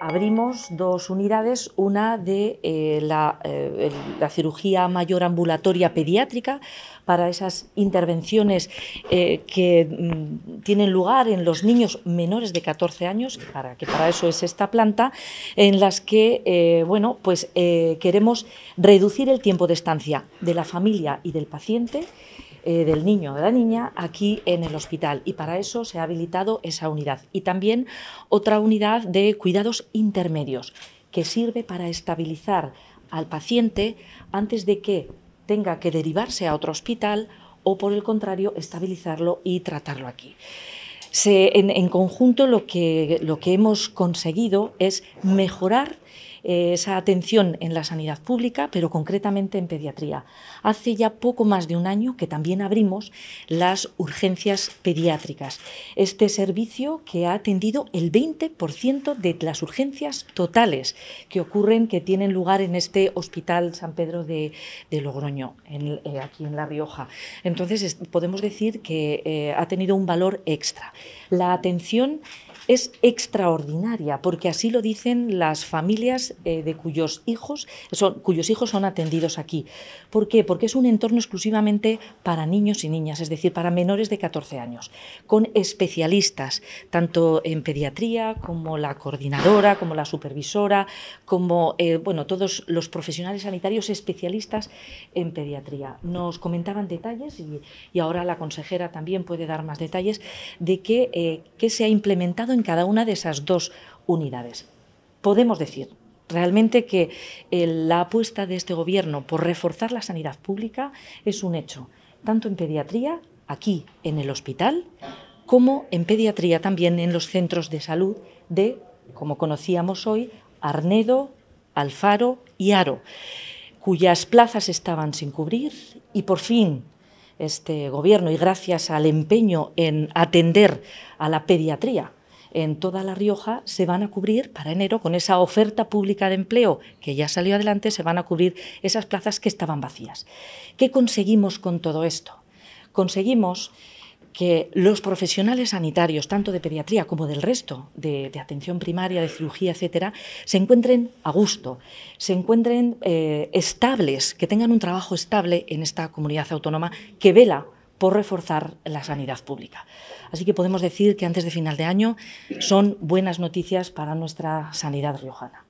abrimos dos unidades, una de eh, eh, la, cirugía mayor ambulatoria pediátrica para esas intervenciones eh, que mm, tienen lugar en los niños menores de 14 años, para, que para eso es esta planta, en las que bueno, pues, queremos reducir el tiempo de estancia de la familia y del paciente eh, del niño o de la niña aquí en el hospital y para eso se ha habilitado esa unidad y también otra unidad de cuidados intermedios que sirve para estabilizar al paciente antes de que tenga que derivarse a otro hospital o por el contrario estabilizarlo y tratarlo aquí. en, conjunto lo que, lo que hemos conseguido es mejorar eh, esa atención en la sanidad pública, pero concretamente en pediatría. Hace ya poco más de un año que también abrimos las urgencias pediátricas. Este servicio que ha atendido el 20% de las urgencias totales que ocurren, que tienen lugar en este Hospital San Pedro de, Logroño, eh, aquí en La Rioja. Entonces, podemos decir que eh, ha tenido un valor extra. La atención es extraordinaria, porque así lo dicen las familias eh, de cuyos hijos son, cuyos hijos son atendidos aquí. ¿Por qué? Porque es un entorno exclusivamente para niños y niñas, es decir, para menores de 14 años, con especialistas, tanto en pediatría como la coordinadora, como la supervisora, como eh, bueno, todos los profesionales sanitarios especialistas en pediatría. Nos comentaban detalles y, ahora la consejera también puede dar más detalles de qué eh, se ha implementado en cada una de esas dos unidades. Podemos decir realmente que eh, la apuesta de este Gobierno por reforzar la sanidad pública es un hecho, tanto en pediatría, aquí en el hospital, como en pediatría también en los centros de salud de, como conocíamos hoy, Arnedo, Alfaro y Aro, cuyas plazas estaban sin cubrir y por fin este gobierno y gracias al empeño en atender a la pediatría en toda La Rioja se van a cubrir para enero, con esa oferta pública de empleo que ya salió adelante, se van a cubrir esas plazas que estaban vacías. ¿Qué conseguimos con todo esto? Conseguimos que los profesionales sanitarios, tanto de pediatría como del resto, de, atención primaria, de cirugía, etcétera, se encuentren a gusto, se encuentren eh, estables, que tengan un trabajo estable en esta comunidad autónoma que vela por reforzar la sanidad pública. Así que podemos decir que antes de final de año son buenas noticias para nuestra sanidad riojana.